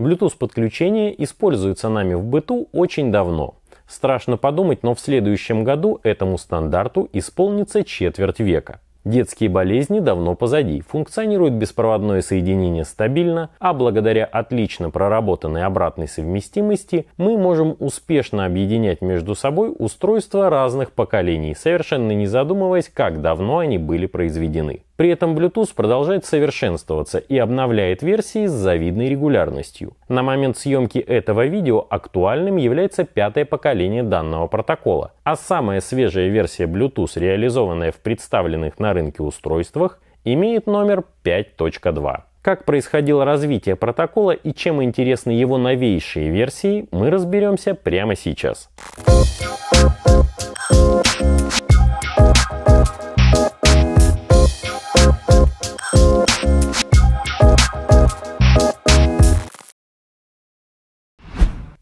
Bluetooth подключение используется нами в быту очень давно. Страшно подумать, но в следующем году этому стандарту исполнится четверть века. Детские болезни давно позади, функционирует беспроводное соединение стабильно, а благодаря отлично проработанной обратной совместимости мы можем успешно объединять между собой устройства разных поколений, совершенно не задумываясь, как давно они были произведены. При этом Bluetooth продолжает совершенствоваться и обновляет версии с завидной регулярностью. На момент съемки этого видео актуальным является пятое поколение данного протокола, а самая свежая версия Bluetooth, реализованная в представленных на рынке устройствах, имеет номер 5.2. Как происходило развитие протокола и чем интересны его новейшие версии, мы разберемся прямо сейчас.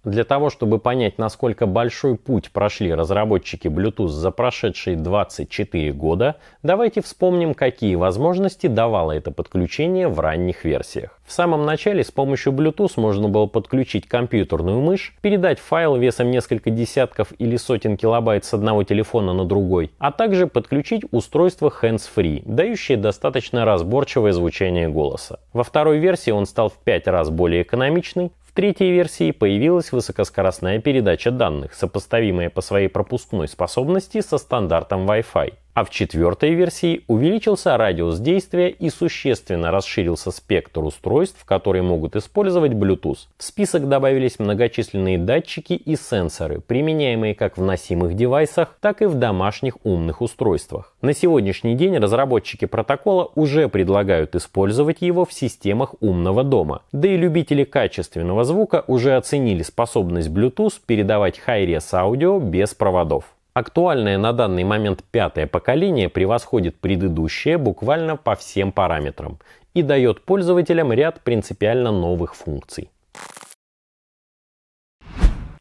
Для того, чтобы понять, насколько большой путь прошли разработчики Bluetooth за прошедшие 24 года, давайте вспомним, какие возможности давало это подключение в ранних версиях. В самом начале с помощью Bluetooth можно было подключить компьютерную мышь, передать файл весом несколько десятков или сотен килобайт с одного телефона на другой, а также подключить устройство hands-free, дающее достаточно разборчивое звучание голоса. Во второй версии он стал в 5 раз более экономичный, третьей версии появилась высокоскоростная передача данных, сопоставимая по своей пропускной способности со стандартом Wi-Fi а в четвертой версии увеличился радиус действия и существенно расширился спектр устройств, которые могут использовать Bluetooth. В список добавились многочисленные датчики и сенсоры, применяемые как в носимых девайсах, так и в домашних умных устройствах. На сегодняшний день разработчики протокола уже предлагают использовать его в системах умного дома. Да и любители качественного звука уже оценили способность Bluetooth передавать high-res аудио без проводов. Актуальное на данный момент пятое поколение превосходит предыдущее буквально по всем параметрам и дает пользователям ряд принципиально новых функций.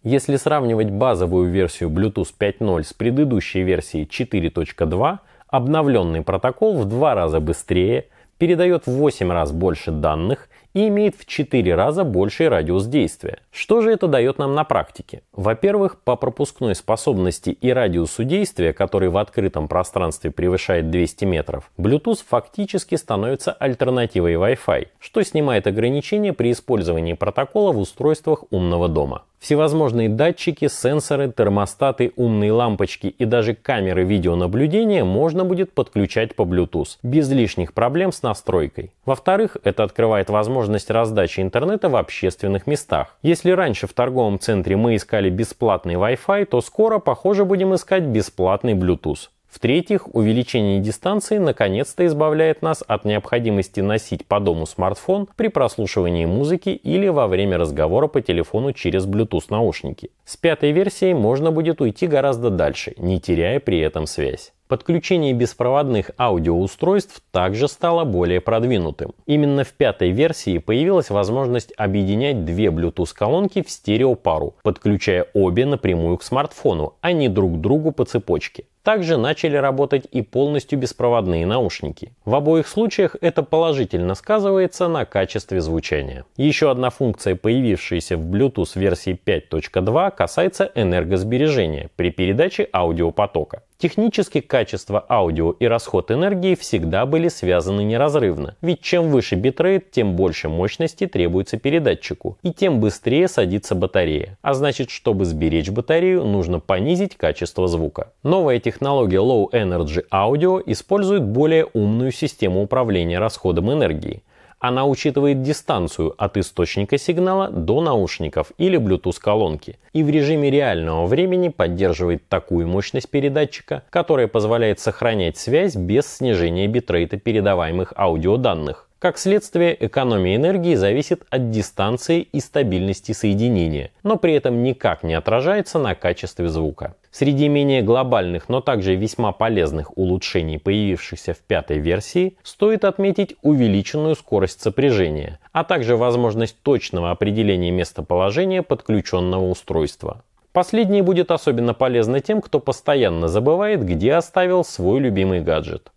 Если сравнивать базовую версию Bluetooth 5.0 с предыдущей версией 4.2, обновленный протокол в два раза быстрее, передает в 8 раз больше данных и имеет в 4 раза больший радиус действия. Что же это дает нам на практике? Во-первых, по пропускной способности и радиусу действия, который в открытом пространстве превышает 200 метров, Bluetooth фактически становится альтернативой Wi-Fi, что снимает ограничения при использовании протокола в устройствах умного дома. Всевозможные датчики, сенсоры, термостаты, умные лампочки и даже камеры видеонаблюдения можно будет подключать по Bluetooth, без лишних проблем с настройкой. Во-вторых, это открывает возможность возможность раздачи интернета в общественных местах. Если раньше в торговом центре мы искали бесплатный Wi-Fi, то скоро, похоже, будем искать бесплатный Bluetooth. В-третьих, увеличение дистанции наконец-то избавляет нас от необходимости носить по дому смартфон при прослушивании музыки или во время разговора по телефону через Bluetooth наушники. С пятой версией можно будет уйти гораздо дальше, не теряя при этом связь. Подключение беспроводных аудиоустройств также стало более продвинутым. Именно в пятой версии появилась возможность объединять две Bluetooth-колонки в стереопару, подключая обе напрямую к смартфону, а не друг к другу по цепочке. Также начали работать и полностью беспроводные наушники. В обоих случаях это положительно сказывается на качестве звучания. Еще одна функция, появившаяся в Bluetooth версии 5.2, касается энергосбережения при передаче аудиопотока. Технически качество аудио и расход энергии всегда были связаны неразрывно, ведь чем выше битрейт, тем больше мощности требуется передатчику, и тем быстрее садится батарея. А значит, чтобы сберечь батарею, нужно понизить качество звука. Новая технология технология Low Energy Audio использует более умную систему управления расходом энергии. Она учитывает дистанцию от источника сигнала до наушников или Bluetooth колонки и в режиме реального времени поддерживает такую мощность передатчика, которая позволяет сохранять связь без снижения битрейта передаваемых аудиоданных. Как следствие, экономия энергии зависит от дистанции и стабильности соединения, но при этом никак не отражается на качестве звука. Среди менее глобальных, но также весьма полезных улучшений, появившихся в пятой версии, стоит отметить увеличенную скорость сопряжения, а также возможность точного определения местоположения подключенного устройства. Последнее будет особенно полезно тем, кто постоянно забывает, где оставил свой любимый гаджет.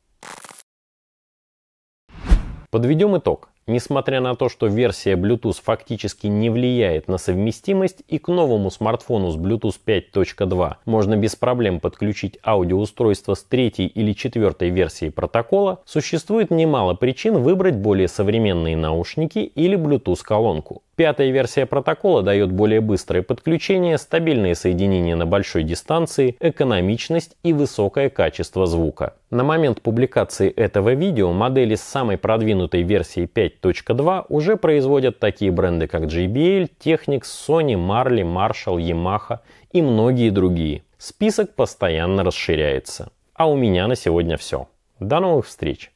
Подведем итог. Несмотря на то, что версия Bluetooth фактически не влияет на совместимость и к новому смартфону с Bluetooth 5.2 можно без проблем подключить аудиоустройство с третьей или четвертой версией протокола, существует немало причин выбрать более современные наушники или Bluetooth колонку. Пятая версия протокола дает более быстрое подключение, стабильные соединения на большой дистанции, экономичность и высокое качество звука. На момент публикации этого видео модели с самой продвинутой версией 5.2 уже производят такие бренды как JBL, Technics, Sony, Marley, Marshall, Yamaha и многие другие. Список постоянно расширяется. А у меня на сегодня все. До новых встреч!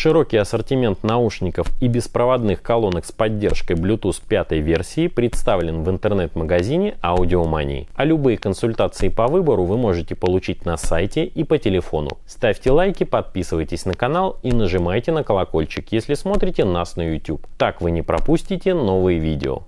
Широкий ассортимент наушников и беспроводных колонок с поддержкой Bluetooth 5 версии представлен в интернет-магазине Аудиомании. А любые консультации по выбору вы можете получить на сайте и по телефону. Ставьте лайки, подписывайтесь на канал и нажимайте на колокольчик, если смотрите нас на YouTube. Так вы не пропустите новые видео.